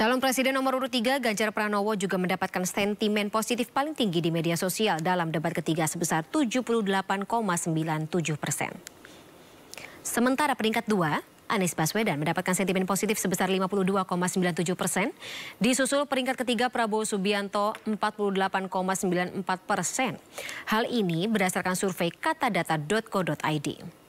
Calon Presiden nomor urut 3 Ganjar Pranowo juga mendapatkan sentimen positif paling tinggi di media sosial dalam debat ketiga sebesar 78,97 persen. Sementara peringkat 2, Anies Baswedan mendapatkan sentimen positif sebesar 52,97 persen. Disusul peringkat ketiga Prabowo Subianto 48,94 persen. Hal ini berdasarkan survei katadata.co.id.